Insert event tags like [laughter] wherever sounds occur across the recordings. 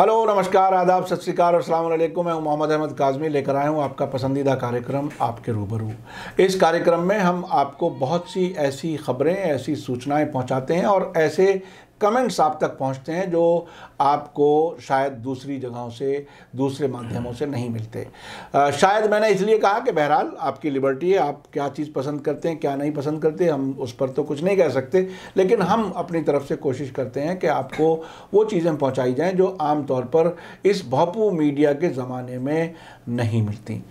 Hello नमस्कार आदाब सत श्रीकाल और सलामकुम मैं मोहम्मद अहमद काजमी लेकर आया हूँ आपका पसंदीदा कार्यक्रम आपके रूबरू इस कार्यक्रम में हम आपको बहुत सी ऐसी खबरें ऐसी सूचनाएं पहुंचाते हैं और ऐसे कमेंट्स आप तक पहुंचते हैं जो आपको शायद दूसरी जगहों से दूसरे माध्यमों से नहीं मिलते आ, शायद मैंने इसलिए कहा कि बहरहाल आपकी लिबर्टी है आप क्या चीज़ पसंद करते हैं क्या नहीं पसंद करते हम उस पर तो कुछ नहीं कह सकते लेकिन हम अपनी तरफ से कोशिश करते हैं कि आपको वो चीज़ें पहुँचाई जाएँ जो आम तौर पर इस भौपू मीडिया के ज़माने में नहीं मिलती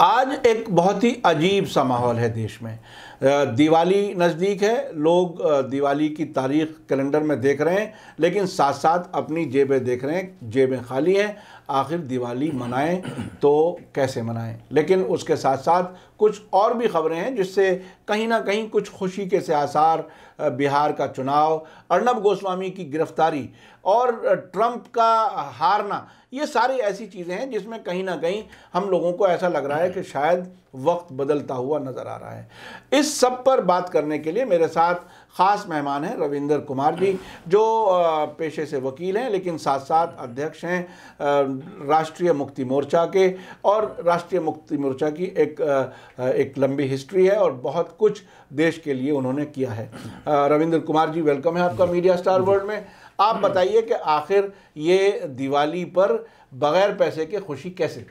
आज एक बहुत ही अजीब सा माहौल है देश में दिवाली नज़दीक है लोग दिवाली की तारीख कैलेंडर में देख रहे हैं लेकिन साथ साथ अपनी जेबें देख रहे हैं जेबें खाली हैं आखिर दिवाली मनाएं तो कैसे मनाएं लेकिन उसके साथ साथ कुछ और भी ख़बरें हैं जिससे कहीं ना कहीं कुछ खुशी के से आसार बिहार का चुनाव अर्नब गोस्वामी की गिरफ्तारी और ट्रंप का हारना ये सारी ऐसी चीज़ें हैं जिसमें कहीं ना कहीं हम लोगों को ऐसा लग रहा है कि शायद वक्त बदलता हुआ नज़र आ रहा है इस सब पर बात करने के लिए मेरे साथ ख़ास मेहमान हैं रविंदर कुमार जी जो पेशे से वकील हैं लेकिन साथ साथ अध्यक्ष हैं राष्ट्रीय मुक्ति मोर्चा के और राष्ट्रीय मुक्ति मोर्चा की एक एक लंबी हिस्ट्री है और बहुत कुछ देश के लिए उन्होंने किया है रविंदर कुमार जी वेलकम है आपका मीडिया स्टार वर्ल्ड में आप बताइए कि आखिर ये दिवाली पर बगैर पैसे के खुशी कैसे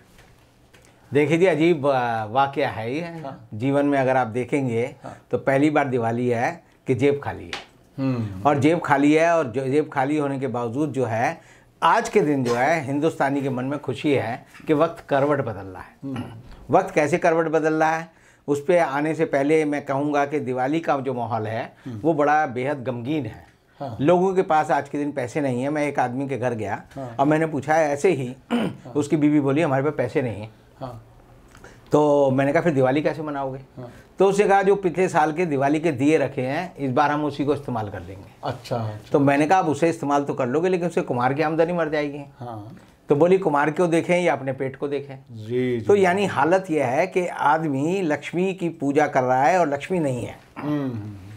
देखिए जी अजीब वाक्य है ही हाँ। जीवन में अगर आप देखेंगे हाँ। तो पहली बार दिवाली है कि जेब खाली है हम्म। और जेब खाली है और जेब खाली होने के बावजूद जो है आज के दिन जो है हिंदुस्तानी के मन में खुशी है कि वक्त करवट बदल रहा है हम्म। वक्त कैसे करवट बदल रहा है उस पर आने से पहले मैं कहूँगा कि दिवाली का जो माहौल है हम्म। वो बड़ा बेहद गमगीन है हाँ। लोगों के पास आज के दिन पैसे नहीं है मैं एक आदमी के घर गया हाँ। और मैंने पूछा ऐसे ही हाँ। उसकी बीवी बोली हमारे पास पैसे नहीं है हाँ। तो मैंने कहा फिर दिवाली कैसे मनाओगे हाँ। तो उसने कहा जो पिछले साल के दिवाली के दिए रखे हैं इस बार हम उसी को इस्तेमाल कर देंगे अच्छा, अच्छा। तो मैंने कहा आप उसे इस्तेमाल तो कर लोगे लेकिन उससे कुमार की आमदनी मर जाएगी हाँ। तो बोली कुमार को देखें या अपने पेट को देखें जी, जी तो यानी हालत यह है कि आदमी लक्ष्मी की पूजा कर रहा है और लक्ष्मी नहीं है हम्म, हम्म, हम्म।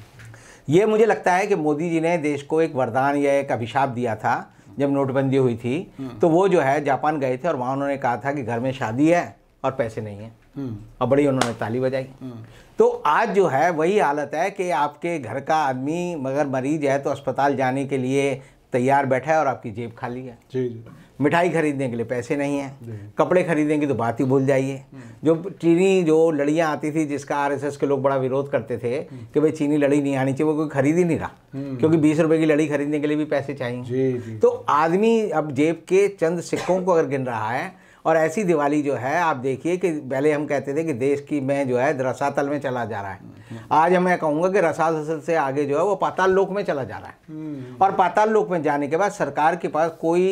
ये मुझे लगता है कि मोदी जी ने देश को एक वरदान या एक अभिशाप दिया था जब नोटबंदी हुई थी हम्म। तो वो जो है जापान गए थे और वहाँ उन्होंने कहा था कि घर में शादी है और पैसे नहीं है हम्म। और बड़ी उन्होंने ताली बजाई हम्म। तो आज जो है वही हालत है कि आपके घर का आदमी मगर मरीज है तो अस्पताल जाने के लिए तैयार बैठा है और आपकी जेब खाली है जी जी मिठाई खरीदने के लिए पैसे नहीं हैं कपड़े खरीदने की तो बात ही भूल जाइए हम्म। जो चीनी जो लड़ियाँ आती थी जिसका आरएसएस के लोग बड़ा विरोध करते थे हम्म। कि भाई चीनी लड़ी नहीं आनी चाहिए वो कोई खरीद ही नहीं रहा हम्म। क्योंकि बीस रुपए की लड़ी खरीदने के लिए भी पैसे चाहिए तो आदमी अब जेब के चंद सिक्कों को अगर गिन रहा है और ऐसी दिवाली जो है आप देखिए कि पहले हम कहते थे कि देश की मैं जो है रसातल में चला जा रहा है हम्म। आज मैं कहूँगा कि रसातल से आगे जो है वो पाताल लोक में चला जा रहा है हम्म। और पाताल लोक में जाने के बाद सरकार के पास कोई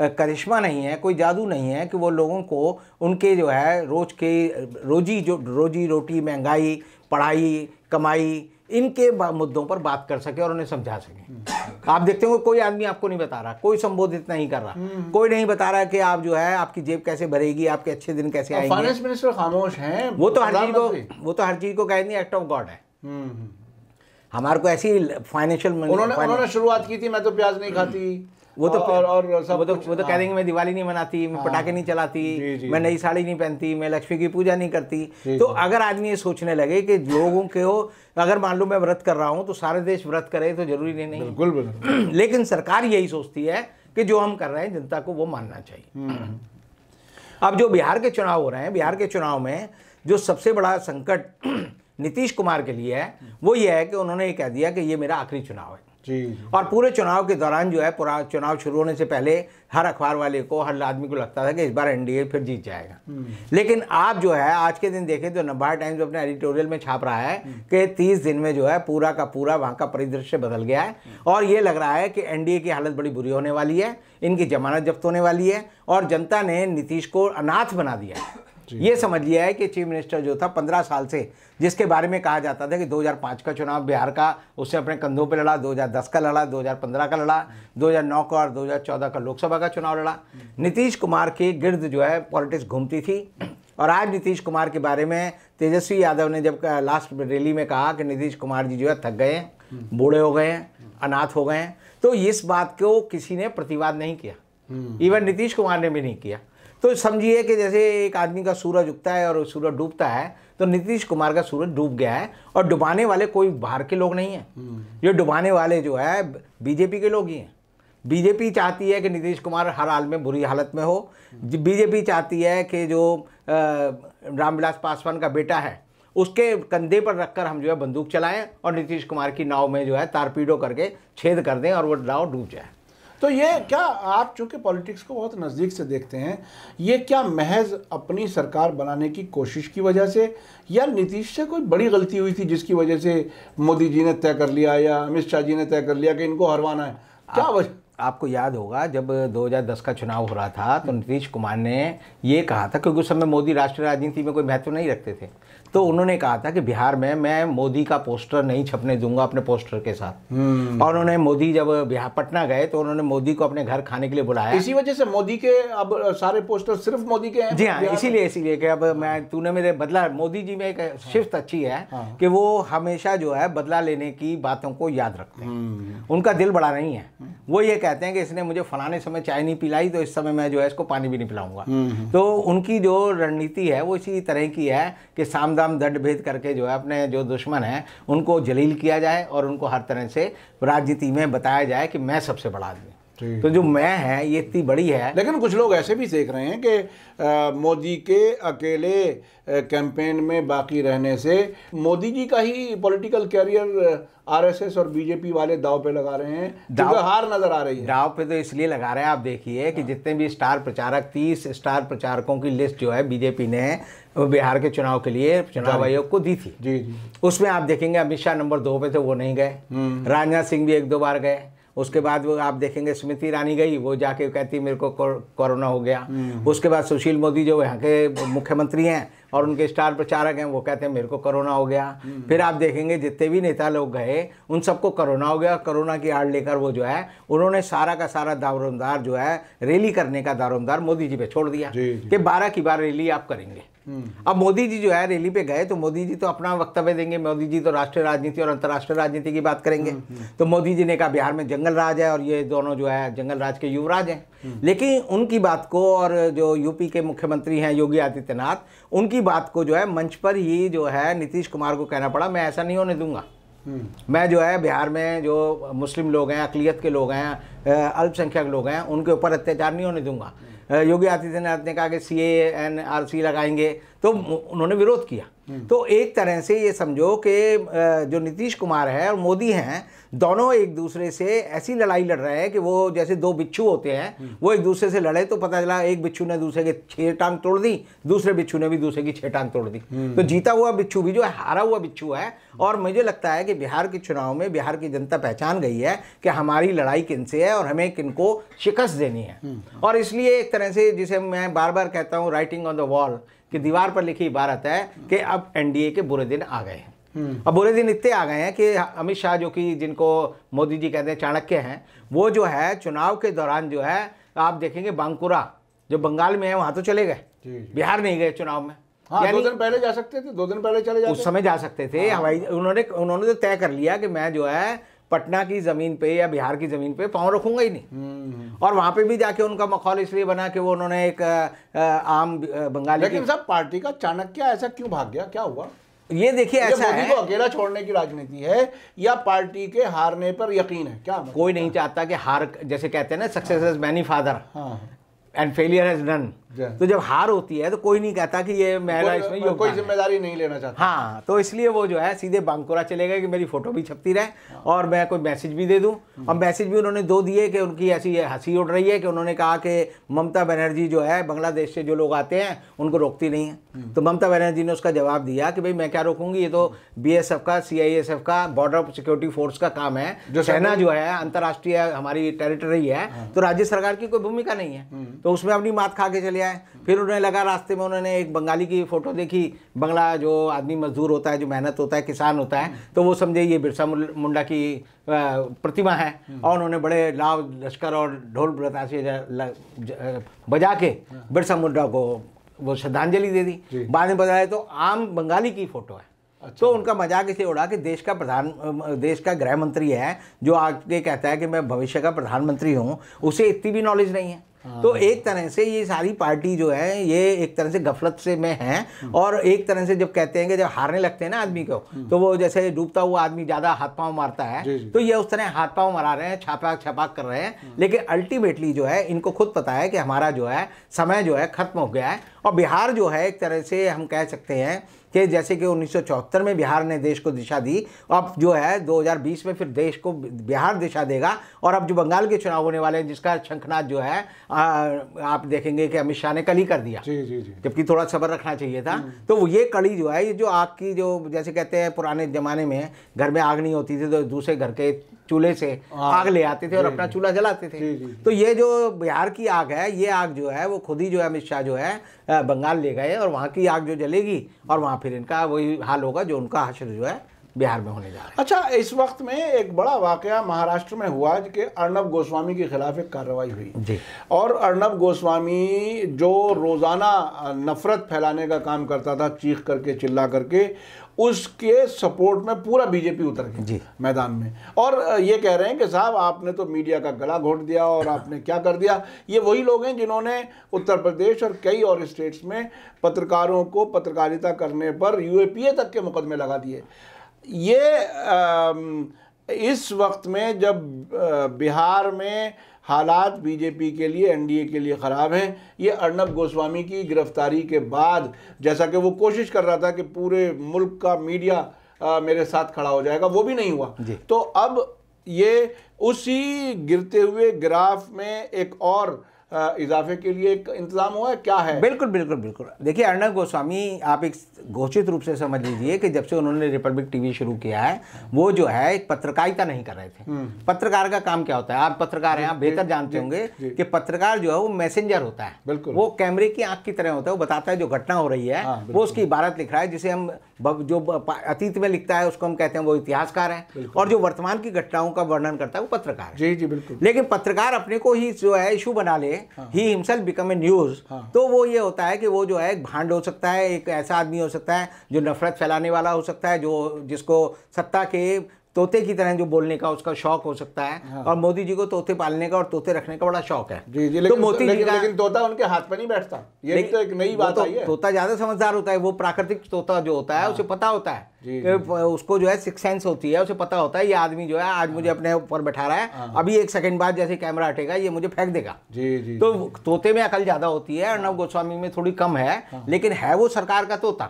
करिश्मा नहीं है कोई जादू नहीं है कि वो लोगों को उनके जो है रोज के रोजी जो रोजी रोटी महंगाई पढ़ाई कमाई इनके मुद्दों पर बात कर सके और उन्हें समझा सके आप देखते हो कोई आदमी आपको नहीं बता रहा कोई संबोधित नहीं कर रहा नहीं। हम्म। कोई नहीं बता रहा कि आप जो है आपकी जेब कैसे भरेगी आपके अच्छे दिन कैसे आएंगे फाइनेंस मिनिस्टर खामोश हैं वो तो हर चीज को वो तो हर चीज को कहेंगे एक्ट ऑफ गॉड है हम्म, हम्म। हमारे को ऐसी फाइनेंशियल उन्होंने शुरुआत की थी मैं तो प्याज नहीं खाती वो तो और और सब वो तो वो तो कह देंगे हाँ। मैं दिवाली नहीं मनाती मैं हाँ। पटाखे नहीं चलाती मैं नई साड़ी नहीं पहनती मैं लक्ष्मी की पूजा नहीं करती तो अगर आदमी ये सोचने लगे कि लोगों के हो अगर मान लो मैं व्रत कर रहा हूँ तो सारे देश व्रत करे तो जरूरी नहीं बिल्कुल [clears throat] लेकिन सरकार यही सोचती है कि जो हम कर रहे हैं जनता को वो मानना चाहिए हम्म। अब जो बिहार के चुनाव हो रहे हैं बिहार के चुनाव में जो सबसे बड़ा संकट [clears throat] नीतीश कुमार के लिए है वो ये है कि उन्होंने ये कह दिया कि ये मेरा आखिरी चुनाव है जी और पूरे चुनाव के दौरान जो है पूरा चुनाव शुरू होने से पहले हर अखबार वाले को हर आदमी को लगता था कि इस बार एनडीए फिर जीत जाएगा हम्म। लेकिन आप जो है आज के दिन देखें तो नब्बा टाइम्स अपने एडिटोरियल में छाप रहा है हम्म। कि तीस दिन में जो है पूरा का पूरा वहाँ का परिदृश्य बदल गया है हम्म। और ये लग रहा है कि एनडीए की हालत बड़ी बुरी होने वाली है इनकी जमानत जब्त होने वाली है और जनता ने नीतीश को अनाथ बना दिया है ये समझ लिया है कि चीफ मिनिस्टर जो था पंद्रह साल से जिसके बारे में कहा जाता था कि 2005 का चुनाव बिहार का उसने अपने कंधों पर लड़ा 2010 का लड़ा 2015 का लड़ा 2009 का और 2014 का लोकसभा का चुनाव लड़ा नीतीश कुमार के गिर्द जो है पॉलिटिक्स घूमती थी और आज नीतीश कुमार के बारे में तेजस्वी यादव ने जब लास्ट रैली में कहा कि नीतीश कुमार जी जो है थक गए हैं बूढ़े हो गए हैं अनाथ हो गए हैं तो इस बात को किसी ने प्रतिवाद नहीं किया इवन हम्म। नीतीश कुमार ने भी नहीं किया तो समझिए कि जैसे एक आदमी का सूरज उगता है और सूरज डूबता है तो नीतीश कुमार का सूरज डूब गया है और डुबाने वाले कोई बाहर के लोग नहीं हैं जो हम्म। डुबाने वाले जो है बीजेपी के लोग ही हैं बीजेपी चाहती है कि नीतीश कुमार हर हाल में बुरी हालत में हो बीजेपी चाहती है कि जो रामविलास पासवान का बेटा है उसके कंधे पर रखकर हम जो है बंदूक चलाएं और नीतीश कुमार की नाव में जो है तारपीडो करके छेद कर दें और वो नाव डूब जाए तो ये क्या आप चूँकि पॉलिटिक्स को बहुत नज़दीक से देखते हैं ये क्या महज अपनी सरकार बनाने की कोशिश की वजह से या नीतीश से कोई बड़ी गलती हुई थी जिसकी वजह से मोदी जी ने तय कर लिया या अमित शाह जी ने तय कर लिया कि इनको हरवाना है क्या वजह आपको याद होगा जब 2010 का चुनाव हो रहा था तो नीतीश कुमार ने ये कहा था क्योंकि उस समय मोदी राष्ट्रीय राजनीति में कोई महत्व नहीं रखते थे तो उन्होंने कहा था कि बिहार में मैं मोदी का पोस्टर नहीं छपने दूंगा अपने पोस्टर के साथ हम्म। और उन्होंने मोदी जब बिहार पटना गए तो उन्होंने मोदी को अपने घर खाने के लिए बुलाया इसी वजह से मोदी के अब सारे पोस्टर सिर्फ मोदी के हैं जी हाँ इसीलिए इसीलिए कि अब हाँ। मैं तूने मेरे बदला मोदी जी में एक हाँ। शिफ्ट अच्छी है हाँ। कि वो हमेशा जो है बदला लेने की बातों को याद रखते हैं हम्म। उनका दिल बड़ा नहीं है हम्म। वो ये कहते हैं कि इसने मुझे फलाने समय चाय नहीं पिलाई तो इस समय मैं जो है इसको पानी भी नहीं पिलाऊंगा तो उनकी जो रणनीति है वो इसी तरह की है कि सामदा काम दंड भेद करके जो है अपने जो दुश्मन हैं उनको जलील किया जाए और उनको हर तरह से राजनीति में बताया जाए कि मैं सबसे बड़ा आदमी तो जो मैं है ये इतनी बड़ी है लेकिन कुछ लोग ऐसे भी देख रहे हैं कि मोदी के अकेले कैंपेन में बाकी रहने से मोदी जी का ही पॉलिटिकल कैरियर आरएसएस और बीजेपी वाले दाव पे लगा रहे हैं दाव हार नजर आ रही है दाव पे तो इसलिए लगा रहे हैं आप देखिए कि हाँ। जितने भी स्टार प्रचारक तीस स्टार प्रचारकों की लिस्ट जो है बीजेपी ने बिहार के चुनाव के लिए चुनाव आयोग को दी थी जी जी उसमें आप देखेंगे अमित शाह नंबर दो पे थे वो नहीं गए हम्म। राजनाथ सिंह भी एक दो बार गए उसके बाद वो आप देखेंगे स्मृति ईरानी गई वो जाके कहती मेरे को कोरोना हो गया हम्म। उसके बाद सुशील मोदी जो यहाँ के मुख्यमंत्री हैं और उनके स्टार प्रचारक हैं वो कहते हैं मेरे को कोरोना हो गया हम्म। फिर आप देखेंगे जितने भी नेता लोग गए उन सबको कोरोना हो गया कोरोना की आड़ लेकर वो जो है उन्होंने सारा का सारा दारोमदार जो है रैली करने का दारोमदार मोदी जी पे छोड़ दिया कि बारह की बार रैली आप करेंगे हम्म। अब मोदी जी जो है रैली पे गए तो मोदी जी तो अपना वक्तव्य देंगे मोदी जी तो राष्ट्रीय राजनीति और अंतर्राष्ट्रीय राजनीति की बात करेंगे हम्म, हम्म। तो मोदी जी ने कहा बिहार में जंगल राज है और ये दोनों जो है जंगल राज के युवराज हैं लेकिन उनकी बात को और जो यूपी के मुख्यमंत्री हैं योगी आदित्यनाथ उनकी बात को जो है मंच पर ही जो है नीतीश कुमार को कहना पड़ा मैं ऐसा नहीं होने दूंगा मैं जो है बिहार में जो मुस्लिम लोग हैं अकलीत के लोग हैं अल्पसंख्यक लोग हैं उनके ऊपर अत्याचार नहीं होने दूंगा योगी आदित्यनाथ ने कहा कि सी एन आर सी लगाएंगे तो उन्होंने विरोध किया तो एक तरह से ये समझो कि जो नीतीश कुमार है और मोदी हैं दोनों एक दूसरे से ऐसी लड़ाई लड़ रहे हैं कि वो जैसे दो बिच्छू होते हैं वो एक दूसरे से लड़े तो पता चला एक बिच्छू ने दूसरे के छह टांग तोड़ दी दूसरे बिच्छू ने भी दूसरे की छे टांग तोड़ दी हम्म। तो जीता हुआ बिच्छू भी जो है हारा हुआ बिच्छू है और मुझे लगता है कि बिहार के चुनाव में बिहार की जनता पहचान गई है कि हमारी लड़ाई किन से है और हमें किन को शिकस्त देनी है हम्म। और इसलिए एक तरह से जिसे मैं बार बार कहता हूँ राइटिंग ऑन द वॉल कि दीवार पर लिखी इबारत है कि अब एनडीए के बुरे दिन आ गए हैं हम्म। अब बुरे दिन इतने आ गए हैं कि अमित शाह जो कि जिनको मोदी जी कहते हैं चाणक्य हैं वो जो है चुनाव के दौरान जो है आप देखेंगे बांकुरा जो बंगाल में है वहाँ तो चले गए बिहार नहीं गए चुनाव में हाँ, दो दिन पहले जा सकते थे दो दिन पहले चले जाते उस समय जा सकते थे हाँ। हवाई उन्होंने उन्होंने तो तय कर लिया कि मैं जो है पटना की ज़मीन पे या बिहार की ज़मीन पे पाँव रखूंगा ही नहीं हम्म, हम्म। और वहां पे भी जाके उनका मखौल इसलिए बना कि वो उन्होंने एक आम बंगाली लेकिन सब पार्टी का चाणक्य ऐसा क्यों भाग गया क्या हुआ ये देखिए ऐसा है को अकेला छोड़ने की राजनीति है या पार्टी के हारने पर यकीन है क्या मतलब? कोई नहीं चाहता कि हार जैसे कहते हैं ना success is many father and failure is done तो जब हार होती है तो कोई नहीं कहता कि ये मेरा इसमें कोई, कोई जिम्मेदारी नहीं लेना चाहता हाँ तो इसलिए वो जो है सीधे बांकुरा चले गए कि मेरी फोटो भी छपती रहे हाँ। और मैं कोई मैसेज भी दे दूँ हम्म। और मैसेज भी उन्होंने दो दिए कि उनकी ऐसी हंसी उड़ रही है कि उन्होंने कहा कि ममता बनर्जी जो है बांग्लादेश से जो लोग आते हैं उनको रोकती नहीं है हम्म। तो ममता बनर्जी ने उसका जवाब दिया कि भाई मैं क्या रोकूंगी ये तो बी का सी का बॉर्डर सिक्योरिटी फोर्स का काम है जो सेना जो है अंतर्राष्ट्रीय हमारी टेरिटरी है हाँ। तो राज्य सरकार की कोई भूमिका नहीं है हम्म। तो उसमें अपनी मात खा के चले है फिर उन्हें लगा रास्ते में उन्होंने एक बंगाली की फ़ोटो देखी बंगला जो आदमी मजदूर होता है जो मेहनत होता है किसान होता है तो वो समझे ये बिरसा मुंडा की प्रतिमा है और उन्होंने बड़े लाव लश्कर और ढोल बताशे बजा के बिरसा मुंडा को वो श्रद्धांजलि दे दी बाद में बताया तो आम बंगाली की फ़ोटो है अच्छा तो उनका मजाक इसे उड़ा कि देश का प्रधान देश का गृह मंत्री है जो आगे कहता है कि मैं भविष्य का प्रधानमंत्री हूँ उसे इतनी भी नॉलेज नहीं है हाँ, तो हाँ। एक तरह से ये सारी पार्टी जो है ये एक तरह से गफलत से में है हम्म। और एक तरह से जब कहते हैं कि जब हारने लगते हैं ना आदमी को हम्म। तो वो जैसे डूबता हुआ आदमी ज़्यादा हाथ पाँव मारता है तो ये उस तरह हाथ पाँव मरा रहे हैं छापाक छपाक कर रहे हैं हाँ। लेकिन अल्टीमेटली जो है इनको खुद पता है कि हमारा जो है समय जो है खत्म हो गया है और बिहार जो है एक तरह से हम कह सकते हैं कि जैसे कि 1974 में बिहार ने देश को दिशा दी अब जो है 2020 में फिर देश को बिहार दिशा देगा और अब जो बंगाल के चुनाव होने वाले हैं जिसका शंखनाथ जो है आ, आप देखेंगे कि अमित शाह ने कल ही कर दिया जी जी जी जबकि थोड़ा सबर रखना चाहिए था हम्म। तो ये कड़ी जो है ये जो आपकी जो जैसे कहते हैं पुराने ज़माने में घर में आग नहीं होती थी तो दूसरे घर के चूल्हे से हाँ। आग ले आते थे और अपना चूल्हा जलाते थे तो ये जो बिहार की आग है ये आग जो है वो खुद ही जो है अमित शाह जो है बंगाल ले गए और वहाँ की आग जो जलेगी और वहाँ फिर इनका वही हाल होगा जो उनका हाशर जो है बिहार में होने जा रहा है अच्छा इस वक्त में एक बड़ा वाक़ महाराष्ट्र में हुआ कि अर्नब गोस्वामी के खिलाफ एक कार्रवाई हुई जी और अर्नब गोस्वामी जो रोज़ाना नफ़रत फैलाने का काम करता था चीख करके चिल्ला करके उसके सपोर्ट में पूरा बीजेपी उतर गई मैदान में और ये कह रहे हैं कि साहब आपने तो मीडिया का गला घोट दिया और आपने क्या कर दिया ये वही लोग हैं जिन्होंने उत्तर प्रदेश और कई और स्टेट्स में पत्रकारों को पत्रकारिता करने पर यूएपीए तक के मुकदमे लगा दिए ये आ, इस वक्त में जब बिहार में हालात बीजेपी के लिए एनडीए के लिए ख़राब हैं ये अर्नब गोस्वामी की गिरफ्तारी के बाद जैसा कि वो कोशिश कर रहा था कि पूरे मुल्क का मीडिया आ, मेरे साथ खड़ा हो जाएगा वो भी नहीं हुआ तो अब ये उसी गिरते हुए ग्राफ में एक और इजाफे के लिए एक इंतजाम हुआ है क्या है बिल्कुल बिल्कुल बिल्कुल देखिए अर्णब गोस्वामी आप एक घोषित रूप से समझ लीजिए कि जब से उन्होंने रिपब्लिक टीवी शुरू किया है वो जो है एक पत्रकारिता नहीं कर रहे थे हम्म। पत्रकार का काम क्या होता है आप पत्रकार हैं आप बेहतर जानते होंगे कि पत्रकार जो है वो मैसेंजर होता है बिल्कुल वो कैमरे की आंख की तरह होता है वो बताता है जो घटना हो रही है हाँ, वो उसकी इबारत लिख रहा है जिसे हम जो अतीत में लिखता है उसको हम कहते हैं वो इतिहासकार है और जो वर्तमान की घटनाओं का वर्णन करता है वो पत्रकार है जी जी बिल्कुल लेकिन पत्रकार अपने को ही जो है इशू बना ले ही हिमसेल्फ बिकम ए न्यूज़ तो वो ये होता है कि वो जो है एक भांड हो सकता है एक ऐसा आदमी हो सकता है जो नफरत फैलाने वाला हो सकता है जो जिसको सत्ता के तोते की तरह जो बोलने का उसका शौक हो सकता है हाँ। और मोदी जी को तोते पालने का और तोते रखने का बड़ा शौक है जी जी तो मोदी जी का लेकिन तोता उनके हाथ पर नहीं बैठता ये तो एक नई बात तो आई है तोता ज्यादा समझदार होता है वो प्राकृतिक तोता जो होता है हाँ। उसे पता होता है उसको जो है सिक्स सेंस होती है उसे पता होता है ये आदमी जो है आज मुझे हाँ। अपने ऊपर बैठा रहा है हाँ। अभी एक सेकंड बाद जैसे कैमरा हटेगा ये मुझे फेंक देगा जी जी तो तोते में अकल ज्यादा होती है अर्णव हाँ। गोस्वामी में थोड़ी कम है लेकिन है वो सरकार का तोता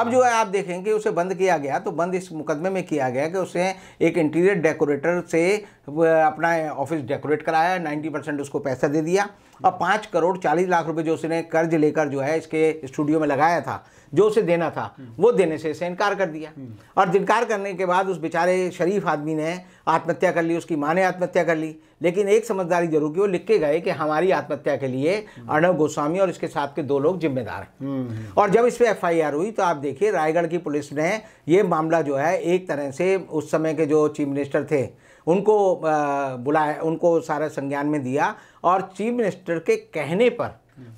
अब जो है आप देखेंगे उसे बंद किया गया तो बंद इस मुकदमे में किया गया कि उसे एक इंटीरियर डेकोरेटर से अपना ऑफिस डेकोरेट कराया नाइन्टी उसको पैसा दे दिया अब पाँच करोड़ चालीस लाख रुपए जो उसने कर्ज लेकर जो है इसके स्टूडियो में लगाया था जो उसे देना था वो देने से इसे इनकार कर दिया और इनकार करने के बाद उस बेचारे शरीफ आदमी ने आत्महत्या कर ली उसकी माँ ने आत्महत्या कर ली लेकिन एक समझदारी जरूर की वो लिख के गए कि हमारी आत्महत्या के लिए अर्णव गोस्वामी और इसके साथ के दो लोग जिम्मेदार हैं हम्म, हम्म। और जब इस पर एफ हुई तो आप देखिए रायगढ़ की पुलिस ने ये मामला जो है एक तरह से उस समय के जो चीफ मिनिस्टर थे उनको बुलाया उनको सारा संज्ञान में दिया और चीफ मिनिस्टर के कहने पर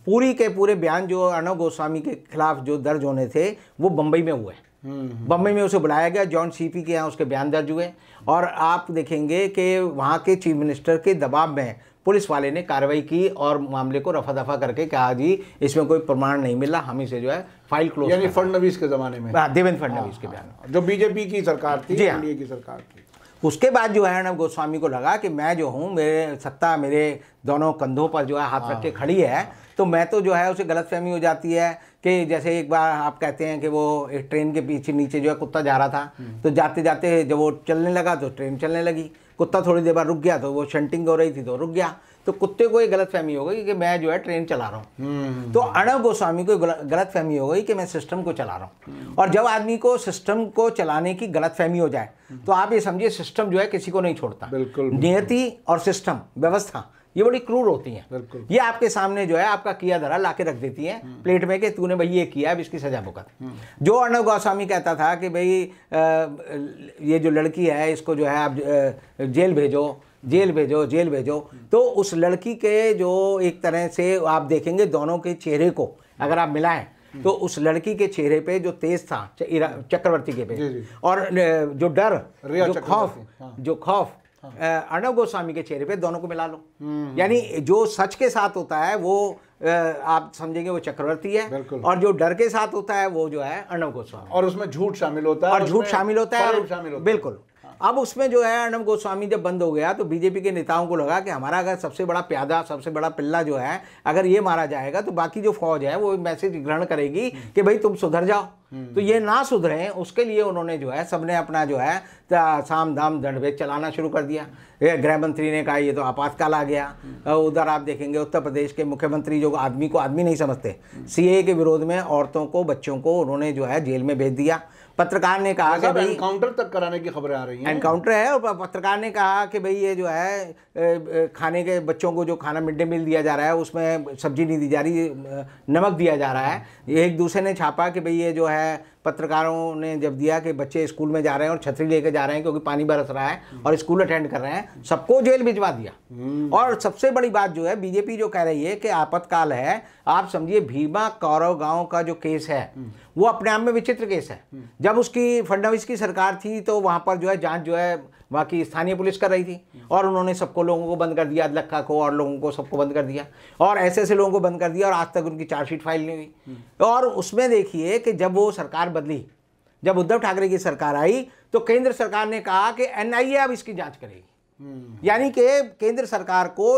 पूरी के पूरे बयान जो अर्णव गोस्वामी के खिलाफ जो दर्ज होने थे वो बम्बई में हुए बम्बई हम्म, हम्म। में उसे बुलाया गया जॉन सीपी के यहाँ उसके बयान दर्ज हुए और आप देखेंगे कि वहाँ के चीफ मिनिस्टर के दबाव में पुलिस वाले ने कार्रवाई की और मामले को रफा दफा करके कहा जी इसमें कोई प्रमाण नहीं मिला हम इसे जो है फाइल क्लोज यानी फडनवीस के ज़माने में हाँ, देवेंद्र फडनवीस हाँ, के बयान हाँ, जो बीजेपी की सरकार थी जी की सरकार थी उसके बाद जो है अर्णब गोस्वामी को लगा कि मैं जो हूँ मेरे सत्ता मेरे दोनों कंधों पर जो है हाथ रख के हाँ। खड़ी है तो मैं तो जो है उसे गलत फहमी हो जाती है कि जैसे एक बार आप कहते हैं कि वो एक ट्रेन के पीछे नीचे जो है कुत्ता जा रहा था हम्म। तो जाते जाते जब वो चलने लगा तो ट्रेन चलने लगी कुत्ता थोड़ी देर बाद रुक गया तो वो शंटिंग हो रही थी तो रुक गया तो कुत्ते को ये गलत फहमी हो गई कि मैं जो है ट्रेन चला रहा हूँ हम्म। तो अर्णव गोस्वामी को गलत फहमी हो गई कि मैं सिस्टम को चला रहा हूँ हम्म। और जब आदमी को सिस्टम को चलाने की गलत फहमी हो जाए हम्म। तो आप ये समझिए सिस्टम जो है किसी को नहीं छोड़ता बिल्कुल नियति और सिस्टम व्यवस्था ये बड़ी क्रूर होती है ये आपके सामने जो है आपका किया धरा ला के रख देती है प्लेट में कि तूने भाई ये किया अब इसकी सजा भुगत जो अर्णव गोस्वामी कहता था कि भाई ये जो लड़की है इसको जो है आप जेल भेजो जेल भेजो जेल भेजो तो उस लड़की के जो एक तरह से आप देखेंगे दोनों के चेहरे को अगर आप मिलाएं तो उस लड़की के चेहरे पे जो तेज था चक्रवर्ती के पे जी जी। और जो डर हाँ। जो खौफ जो हाँ। खौफ अर्णव गोस्वामी के चेहरे पे दोनों को मिला लो हम्म। यानी जो सच के साथ होता है वो आप समझेंगे वो चक्रवर्ती है और जो डर के साथ होता है वो जो है अर्णव गोस्वामी और उसमें झूठ शामिल होता है और झूठ शामिल होता है बिल्कुल अब उसमें जो है अर्णब गोस्वामी जब बंद हो गया तो बीजेपी के नेताओं को लगा कि हमारा अगर सबसे बड़ा प्यादा सबसे बड़ा पिल्ला जो है अगर ये मारा जाएगा तो बाकी जो फौज है वो मैसेज ग्रहण करेगी कि भाई तुम सुधर जाओ हम्म। तो ये ना सुधरे उसके लिए उन्होंने जो है सबने अपना जो है साम दाम दंडभेद चलाना शुरू कर दिया गृह मंत्री ने कहा ये तो आपातकाल आ गया हम्म। उधर आप देखेंगे उत्तर प्रदेश के मुख्यमंत्री जो आदमी को आदमी नहीं समझते हम्म। सीए के विरोध में औरतों को बच्चों को उन्होंने जो है जेल में भेज दिया पत्रकार ने कहा कि भाई एनकाउंटर तक कराने की खबरें आ रही हैं एनकाउंटर है और पत्रकार ने कहा कि भाई ये जो है खाने के बच्चों को जो खाना मिड डे मील दिया जा रहा है उसमें सब्जी नहीं दी जा रही नमक दिया जा रहा है एक दूसरे ने छापा कि भाई ये जो है पत्रकारों ने जब दिया कि बच्चे स्कूल में जा रहे हैं और छतरी लेके जा रहे हैं क्योंकि पानी बरस रहा है हम्म। और स्कूल अटेंड कर रहे हैं सबको जेल भिजवा दिया हम्म। और सबसे बड़ी बात जो है बीजेपी जो कह रही है कि आपत्तकाल है आप समझिए भीमा कौरव गांव का जो केस है हम्म। वो अपने आप में विचित्र केस है जब उसकी फडनवीस की सरकार थी तो वहाँ पर जो है जाँच जो है वहाँ की स्थानीय पुलिस कर रही थी और उन्होंने सबको लोगों को बंद कर दिया लखा को और लोगों को सबको बंद कर दिया और ऐसे ऐसे लोगों को बंद कर दिया और आज तक उनकी चार्जशीट फाइल नहीं हुई और उसमें देखिए कि जब वो सरकार बदली जब उद्धव ठाकरे की सरकार आई तो केंद्र सरकार ने कहा कि एन अब इसकी जाँच करेगी हम्म। यानी कि केंद्र सरकार को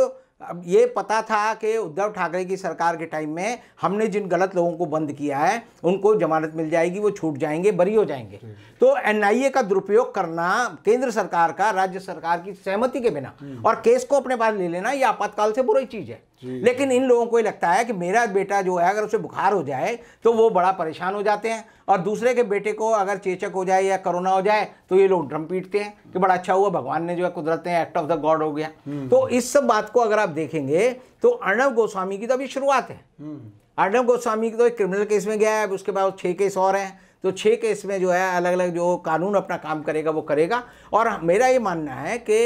अब ये पता था कि उद्धव ठाकरे की सरकार के टाइम में हमने जिन गलत लोगों को बंद किया है उनको जमानत मिल जाएगी वो छूट जाएंगे बरी हो जाएंगे तो एनआईए का दुरुपयोग करना केंद्र सरकार का राज्य सरकार की सहमति के बिना हम्म। और केस को अपने पास ले लेना ये आपातकाल से बुरी चीज़ है लेकिन इन लोगों को ये लगता है कि मेरा बेटा जो है अगर उसे बुखार हो जाए तो वो बड़ा परेशान हो जाते हैं और दूसरे के बेटे को अगर चेचक हो जाए या कोरोना हो जाए तो ये लोग ड्रम पीटते हैं कि बड़ा अच्छा हुआ भगवान ने जो है कुदरत ने एक्ट ऑफ द गॉड हो गया हम्म। तो इस सब बात को अगर आप देखेंगे तो अर्णव गोस्वामी की तो अभी शुरुआत है हम्म। अर्णव गोस्वामी की तो एक क्रिमिनल केस में गया है उसके बाद छः केस और हैं तो छः केस में जो है अलग अलग जो कानून अपना काम करेगा वो करेगा और मेरा ये मानना है कि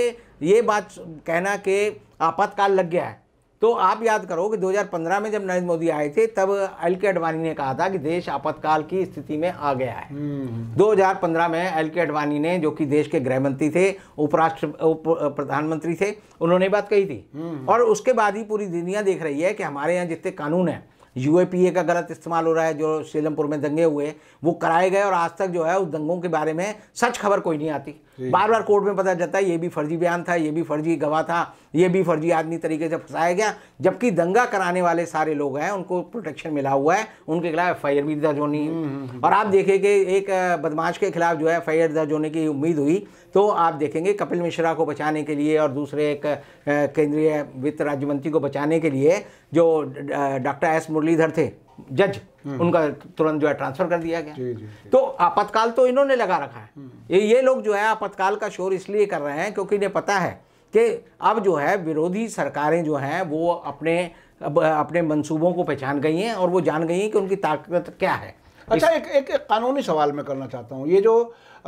ये बात कहना कि आपातकाल लग गया है तो आप याद करो कि 2015 में जब नरेंद्र मोदी आए थे तब एल के अडवाणी ने कहा था कि देश आपातकाल की स्थिति में आ गया है 2015 हम्म। में एल के अडवाणी ने जो कि देश के गृहमंत्री थे उपराष्ट्र उप, प्रधानमंत्री थे उन्होंने बात कही थी हम्म। और उसके बाद ही पूरी दुनिया देख रही है कि हमारे यहाँ जितने कानून हैं यूएपीए का गलत इस्तेमाल हो रहा है जो सीलमपुर में दंगे हुए वो कराए गए और आज तक जो है उस दंगों के बारे में सच खबर कोई नहीं आती बार बार कोर्ट में पता चलता है ये भी फर्जी बयान था ये भी फर्जी गवाह था ये भी फर्जी आदमी तरीके से फंसाया गया जबकि दंगा कराने वाले सारे लोग हैं उनको प्रोटेक्शन मिला हुआ है उनके खिलाफ एफ भी दर्ज होनी है हम्म, हम्म, और आप हम्म। देखेंगे कि एक बदमाश के खिलाफ जो है एफ दर्ज होने की उम्मीद हुई तो आप देखेंगे कपिल मिश्रा को बचाने के लिए और दूसरे एक केंद्रीय वित्त राज्य मंत्री को बचाने के लिए जो डॉक्टर एस मुरलीधर थे जज उनका तुरंत जो है ट्रांसफर कर दिया गया जी, जी, जी। तो आपातकाल तो इन्होंने लगा रखा है हम्म। ये ये लोग जो है आपातकाल का शोर इसलिए कर रहे हैं क्योंकि इन्हें पता है कि अब जो है विरोधी सरकारें जो हैं वो अपने अपने मंसूबों को पहचान गई हैं और वो जान गई हैं कि उनकी ताकत क्या है अच्छा एक एक, एक कानूनी सवाल मैं करना चाहता हूँ ये जो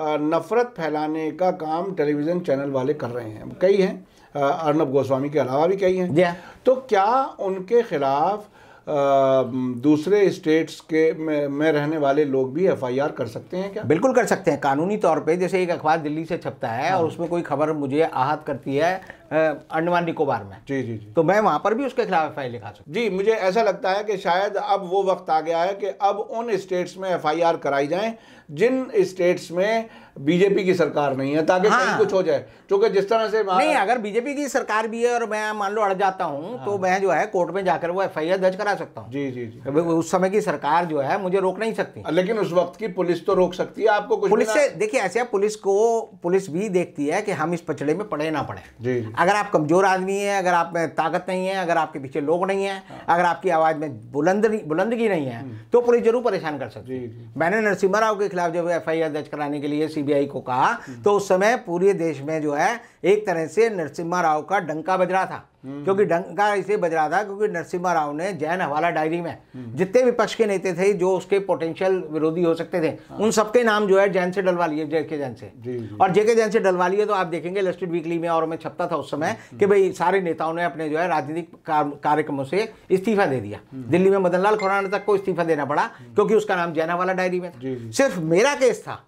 नफ़रत फैलाने का काम टेलीविज़न चैनल वाले कर रहे हैं कई हैं अर्नब गोस्वामी के अलावा भी कई हैं हाँ। तो क्या उनके खिलाफ दूसरे स्टेट्स के में, में रहने वाले लोग भी एफआईआर कर सकते हैं क्या बिल्कुल कर सकते हैं कानूनी तौर पे जैसे एक अखबार दिल्ली से छपता है हाँ। और उसमें कोई खबर मुझे आहत करती है अंडमान निकोबार में जी जी जी तो मैं वहाँ पर भी उसके खिलाफ एफ आई लिखा सकता जी मुझे ऐसा लगता है कि शायद अब वो वक्त आ गया है कि अब उन स्टेट्स में एफ आई आर कराई जाए जिन स्टेट्स में बीजेपी की सरकार नहीं है ताकि हाँ। कुछ हो जाए क्योंकि जिस तरह से नहीं अगर बीजेपी की सरकार भी है और मैं मान लो अड़ जाता हूँ हाँ। तो मैं जो है कोर्ट में जाकर वो एफ आई आर दर्ज करा सकता हूँ जी जी जी उस समय की सरकार जो है मुझे रोक नहीं सकती लेकिन उस वक्त की पुलिस तो रोक सकती है आपको कुछ पुलिस से देखिए ऐसे पुलिस को पुलिस भी देखती है कि हम इस पचड़े में पड़े ना पड़े जी अगर आप कमज़ोर आदमी हैं अगर आप में ताकत नहीं है अगर आपके पीछे लोग नहीं हैं हाँ। अगर आपकी आवाज़ में बुलंद बुलंदगी नहीं है हम्म। तो पुलिस जरूर परेशान कर सकती है मैंने नरसिम्हा राव के खिलाफ जब एफ दर्ज कराने के लिए सी को कहा हम्म। तो उस समय पूरे देश में जो है एक तरह से नरसिम्हा राव का डंका बज रहा था हम्म। क्योंकि डंका इसे बज रहा था क्योंकि नरसिम्हा राव ने जैन हवाला डायरी में हम्म। जितने विपक्ष के नेता थे जो उसके पोटेंशियल विरोधी हो सकते थे हाँ। उन सबके नाम जो है जैन से डलवा लिए जेके जैन से और जेके जैन से डलवा लिए तो आप देखेंगे लिस्टेड वीकली में और मैं छपता था उस समय हम्म, कि भाई सारे नेताओं ने अपने जो है राजनीतिक कार्यक्रमों से इस्तीफा दे दिया दिल्ली में मदन लाल खुराना तक को इस्तीफा देना पड़ा क्योंकि उसका नाम जैन हवाला डायरी में सिर्फ मेरा केस था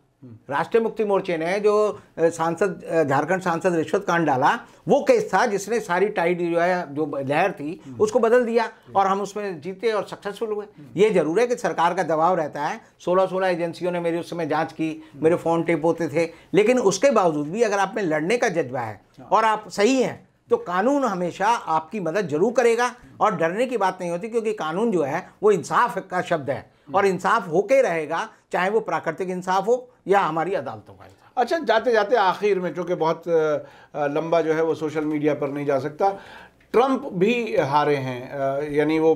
राष्ट्रीय मुक्ति मोर्चे ने जो सांसद झारखंड सांसद रिश्वत कांड डाला वो केस था जिसने सारी टाइट जो है जो लहर थी उसको बदल दिया और हम उसमें जीते और सक्सेसफुल हुए ये जरूर है कि सरकार का दबाव रहता है सोलह सोलह एजेंसियों ने मेरी उस समय जांच की मेरे फ़ोन टेप होते थे लेकिन उसके बावजूद भी अगर आप में लड़ने का जज्बा है और आप सही हैं तो कानून हमेशा आपकी मदद जरूर करेगा और डरने की बात नहीं होती क्योंकि कानून जो है वो इंसाफ का शब्द है हम्म। और इंसाफ होके रहेगा चाहे वो प्राकृतिक इंसाफ हो या हमारी अदालतों का इंसाफ अच्छा जाते जाते आखिर में चूँकि बहुत लंबा जो है वो सोशल मीडिया पर नहीं जा सकता ट्रंप भी हारे हैं यानी वो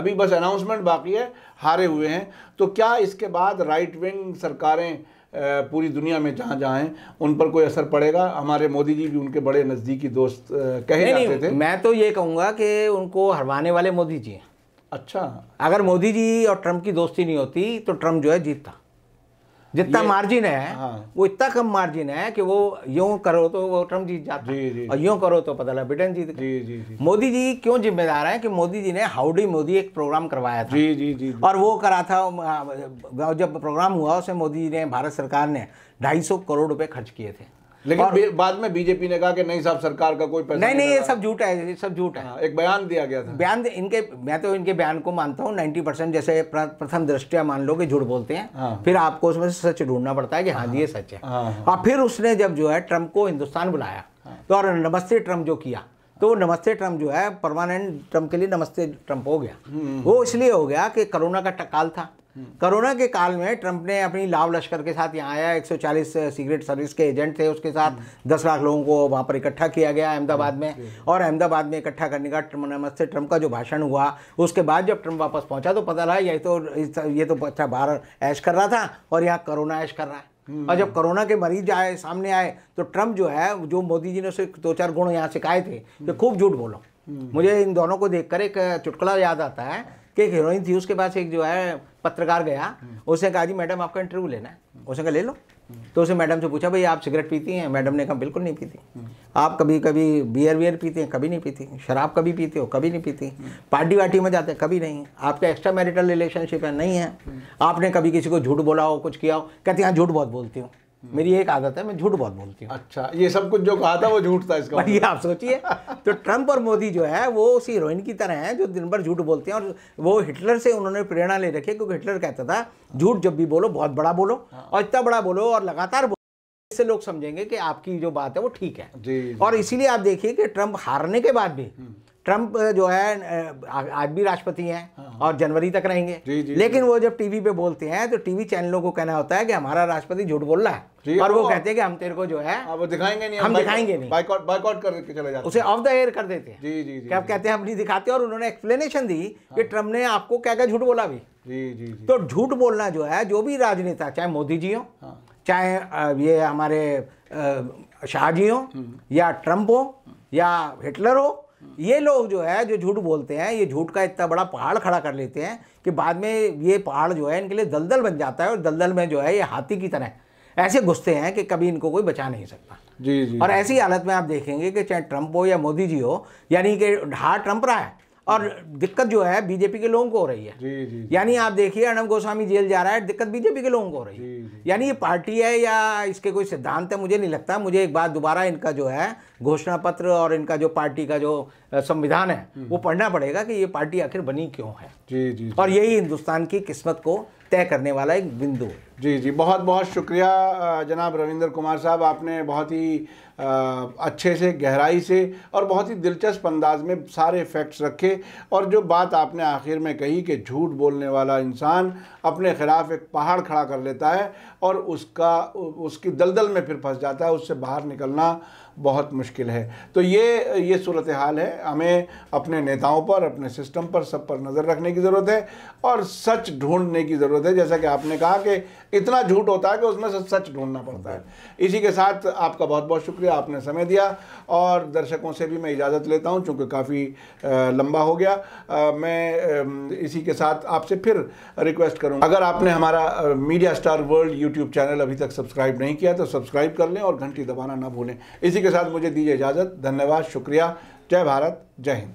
अभी बस अनाउंसमेंट बाकी है हारे हुए हैं तो क्या इसके बाद राइट विंग सरकारें पूरी दुनिया में जहाँ जहाँ हैं उन पर कोई असर पड़ेगा हमारे मोदी जी भी उनके बड़े नज़दीकी दोस्त कहे नहीं, जाते थे मैं तो ये कहूँगा कि उनको हरवाने वाले मोदी जी हैं अच्छा अगर मोदी जी और ट्रंप की दोस्ती नहीं होती तो ट्रम्प जो है जीतता जितना मार्जिन है हाँ। वो इतना कम मार्जिन है कि वो यूं करो तो वो ट्रम्प जीत जाता जी, जी, और यूं करो तो पता लगा ब्रिटेन जीत जी, जी, मोदी जी क्यों जिम्मेदार हैं कि मोदी जी ने हाउडी मोदी एक प्रोग्राम करवाया था जी, जी, जी, और वो करा था हाँ, जब प्रोग्राम हुआ उसमें मोदी जी ने भारत सरकार ने ढाई करोड़ रुपए खर्च किए थे लेकिन बाद में बीजेपी ने कहा कि नहीं साहब सरकार का कोई पैसा नहीं नहीं ये सब झूठ है ये सब झूठ है हाँ, एक बयान दिया गया था बयान इनके मैं तो इनके बयान को मानता हूँ नाइन्टी परसेंट जैसे प्रथम दृष्टिया मान लो कि झूठ बोलते हैं हाँ। फिर आपको उसमें से सच ढूंढना पड़ता है कि हाँ जी ये हाँ। सच है हाँ, और फिर उसने जब जो है ट्रम्प को हिंदुस्तान बुलाया तो और नमस्ते ट्रम्प जो किया तो नमस्ते ट्रम्प जो है परमानेंट ट्रम्प के लिए नमस्ते ट्रम्प हो गया हम्म। वो इसलिए हो गया कि कोरोना का टकाल था कोरोना के काल में ट्रंप ने अपनी लाभ लश्कर के साथ यहाँ आया 140 सीक्रेट सर्विस के एजेंट थे उसके साथ 10 हम्म। लाख लोगों को वहाँ पर इकट्ठा किया गया अहमदाबाद हम्म। में और अहमदाबाद में इकट्ठा करने का नमस्ते ट्रंप का जो भाषण हुआ उसके बाद जब ट्रंप वापस पहुँचा तो पता लगा ये तो ये तो अच्छा बाहर ऐश कर रहा था और यहाँ कोरोना ऐश कर रहा है हम्म। और जब कोरोना के मरीज आए सामने आए तो ट्रंप जो है जो मोदी जी ने उसे दो चार गुण यहाँ सिखाए थे कि खूब झूठ बोलो मुझे इन दोनों को देखकर एक चुटकुला याद आता है कि एक हीरोइन थी उसके पास एक जो है पत्रकार गया हम्म। उसने कहा जी मैडम आपका इंटरव्यू लेना है हम्म। उसने कहा ले लो हम्म। तो उसने मैडम से पूछा भाई आप सिगरेट पीती हैं मैडम ने कहा बिल्कुल नहीं पीती आप कभी कभी बियर वियर पीते हैं कभी नहीं पीती शराब कभी पीते हो कभी नहीं पीती पार्टी वार्टी में जाते हैं कभी नहीं आपका एक्स्ट्रा मैरिटल रिलेशनशिप है नहीं है आपने कभी किसी को झूठ बोला हो कुछ किया हो कहते हैं हाँ, झूठ बहुत बोलती हूँ मेरी एक आदत है मैं झूठ बहुत बोलती हूँ अच्छा ये सब कुछ जो कहा था वो झूठ था इसका [laughs] ये मतलब। आप सोचिए तो ट्रंप और मोदी जो है वो उस हीरोइन की तरह हैं जो दिन भर झूठ बोलते हैं और वो हिटलर से उन्होंने प्रेरणा ले रखी है क्योंकि हिटलर कहता था झूठ जब भी बोलो बहुत बड़ा बोलो हाँ। और इतना बड़ा बोलो और लगातार इससे लोग समझेंगे कि आपकी जो बात है वो ठीक है जी, जी। और इसीलिए आप देखिए कि ट्रंप हारने के बाद भी हम्म। ट्रंप जो है आज भी राष्ट्रपति हैं हाँ। और जनवरी तक रहेंगे जी, जी, लेकिन वो जब टीवी पे बोलते हैं तो टीवी चैनलों को कहना होता है कि हमारा राष्ट्रपति झूठ बोल रहा है और वो कहते हैं कि हम तेरे को जो है हाँ, वो दिखाएंगे नहीं हम दिखाएंगे नहीं बाइकआउट करके चले जाते उसे ऑफ द एयर कर देते हैं जी जी जी कहते हैं हम नहीं दिखाते और उन्होंने एक्सप्लेनेशन दी कि ट्रम्प हाँ। ने आपको क्या क्या झूठ बोला भी जी जी तो झूठ बोलना जो है जो भी राजनेता चाहे मोदी जी हो हाँ। चाहे ये हमारे शाहजी हो हम्म। या ट्रंप हो या हिटलर हो ये लोग जो है जो झूठ बोलते हैं ये झूठ का इतना बड़ा पहाड़ खड़ा कर लेते हैं कि बाद में ये पहाड़ जो है इनके लिए दलदल बन जाता है और दलदल में जो है ये हाथी की तरह ऐसे घुसते हैं कि कभी इनको कोई बचा नहीं सकता जी जी और ऐसी हालत में आप देखेंगे कि चाहे ट्रंप हो या मोदी जी हो यानी कि ढा हाँ, ट्रंप रहा है और दिक्कत जो है बीजेपी के लोगों को हो रही है यानी आप देखिए अर्णब गोस्वामी जेल जा रहा है दिक्कत बीजेपी के लोगों को हो रही है यानी ये पार्टी है या इसके कोई सिद्धांत है मुझे नहीं लगता मुझे एक बार दोबारा इनका जो है घोषणा पत्र और इनका जो पार्टी का जो संविधान है हम्म। वो पढ़ना पड़ेगा कि ये पार्टी आखिर बनी क्यों है और यही हिंदुस्तान की किस्मत को तय करने वाला एक बिंदु जी जी बहुत बहुत शुक्रिया जनाब रविंद्र कुमार साहब आपने बहुत ही अच्छे से गहराई से और बहुत ही दिलचस्प अंदाज में सारे फैक्ट्स रखे और जो बात आपने आखिर में कही कि झूठ बोलने वाला इंसान अपने ख़िलाफ़ एक पहाड़ खड़ा कर लेता है और उसका उसकी दलदल में फिर फंस जाता है उससे बाहर निकलना बहुत मुश्किल है तो ये ये सूरत हाल है हमें अपने नेताओं पर अपने सिस्टम पर सब पर नज़र रखने की ज़रूरत है और सच ढूंढने की ज़रूरत है जैसा कि आपने कहा कि इतना झूठ होता है कि उसमें से सच ढूंढना पड़ता है इसी के साथ आपका बहुत बहुत शुक्रिया आपने समय दिया और दर्शकों से भी मैं इजाज़त लेता हूँ चूँकि काफ़ी लंबा हो गया आ, मैं इसी के साथ आपसे फिर रिक्वेस्ट करूँ अगर आपने हमारा media star world YouTube channel अभी तक सब्सक्राइब नहीं किया तो सब्सक्राइब कर लें और घंटी दबाना ना भूलें इसी के साथ मुझे दीजिए इजाज़त धन्यवाद शुक्रिया जय भारत जय हिंद